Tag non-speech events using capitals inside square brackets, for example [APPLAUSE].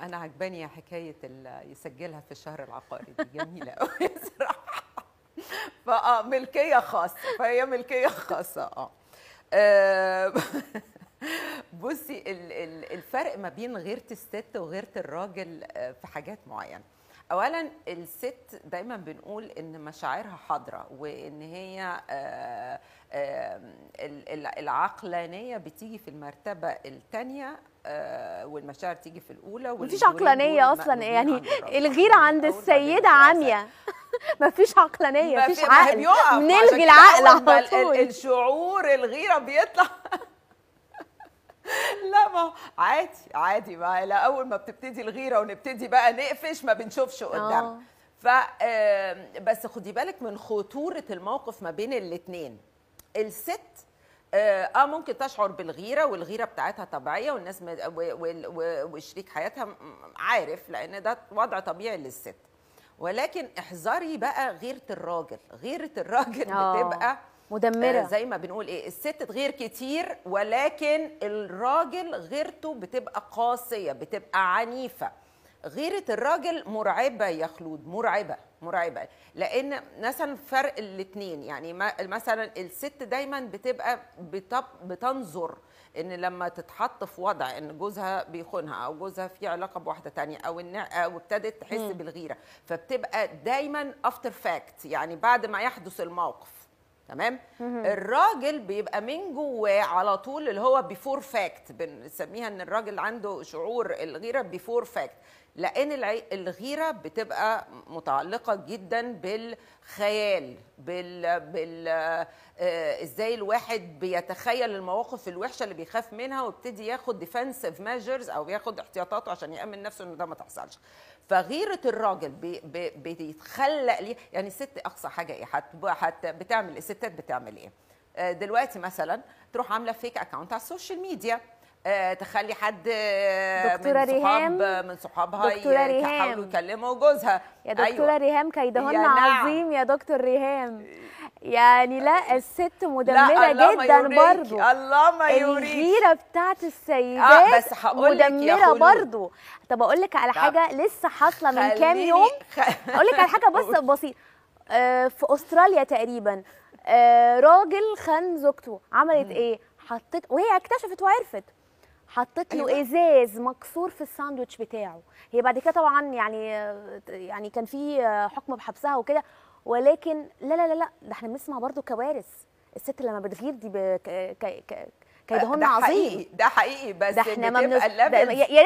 انا عجباني حكايه يسجلها في الشهر العقاري دي جميله قوي [LAUGHS] صراحه فاه ملكيه خاصه فهي ملكيه خاصه اه, آه، [LAUGHS] بصي الفرق ما بين غيرة الست وغيرة الراجل آه، في حاجات معينه اولا الست دايما بنقول ان مشاعرها حاضره وان هي آه، آه، العقلانيه بتيجي في المرتبه الثانيه آه، والمشاعر تيجي في الاولى مفيش عقلانيه اصلا يعني الغيره عند السيده عاميه [LAUGHS] مفيش عقلانيه مفيش عقل بنلغي العقل على طول الشعور الغيره بيطلع [LAUGHS] [LAUGHS] لا ما عادي عادي ما لا اول ما بتبتدي الغيره ونبتدي بقى نقفش ما بنشوفش قدام آه. ف بس خدي بالك من خطوره الموقف ما بين الاثنين الست آه،, اه ممكن تشعر بالغيره والغيره بتاعتها طبيعيه والناس وشريك حياتها عارف لان ده وضع طبيعي للست ولكن احذري بقى غيره الراجل غيره الراجل أوه. بتبقى مدمره آه، زي ما بنقول ايه الست تغير كتير ولكن الراجل غيرته بتبقى قاسيه بتبقى عنيفه غيره الراجل مرعبه يا خلود مرعبه مرعبه لان مثلا فرق الاثنين يعني مثلا الست دايما بتبقى بتنظر ان لما تتحط في وضع ان جوزها بيخونها او جوزها في علاقه بواحده تانية او إن او ابتدت تحس بالغيره فبتبقى دايما افتر فاكت يعني بعد ما يحدث الموقف تمام الراجل بيبقى من جواه على طول اللي هو بيفور فاكت بنسميها ان الراجل عنده شعور الغيره بيفور فاكت لان الغيره بتبقى متعلقه جدا بالخيال بال, بال... آه، ازاي الواحد بيتخيل المواقف الوحشه اللي بيخاف منها ويبتدي ياخد ديفنسيف ميجرز او ياخد احتياطاته عشان يامن نفسه ان ده ما تحصلش فغيره الراجل بيتخلق ليه يعني الست اقصى حاجه ايه حتى بتعمل إيه؟ الستات بتعمل ايه آه، دلوقتي مثلا تروح عامله فيك اكونت على السوشيال ميديا آه، تخلي حد آه، دكتوره من ريهام من صحابها دكتورة ريهام يحاولوا يكلموا جوزها يا أيوة. دكتوره أيوة. ريهام كيدهن نعم. عظيم يا دكتور ريهام يعني لا آه، الست مدمره لا جدا برضه الله ما يوريك الغيره بتاعت السيدات آه بس مدمره برضه طب اقول لك على حاجه لسه حاصله من كام يوم [LAUGHS] اقول لك على حاجه بس بسيطه في استراليا تقريبا راجل خان زوجته عملت ايه حطيت وهي اكتشفت وعرفت حطيت له أيوة. ازاز مكسور في الساندوتش بتاعه هي بعد كده طبعا يعني يعني كان في حكم بحبسها وكده ولكن لا لا لا لا ده احنا بنسمع برضو كوارث الست لما بتغير دي كيدهن عظيم ده حقيقي ده حقيقي بس ده احنا ما بنس... يا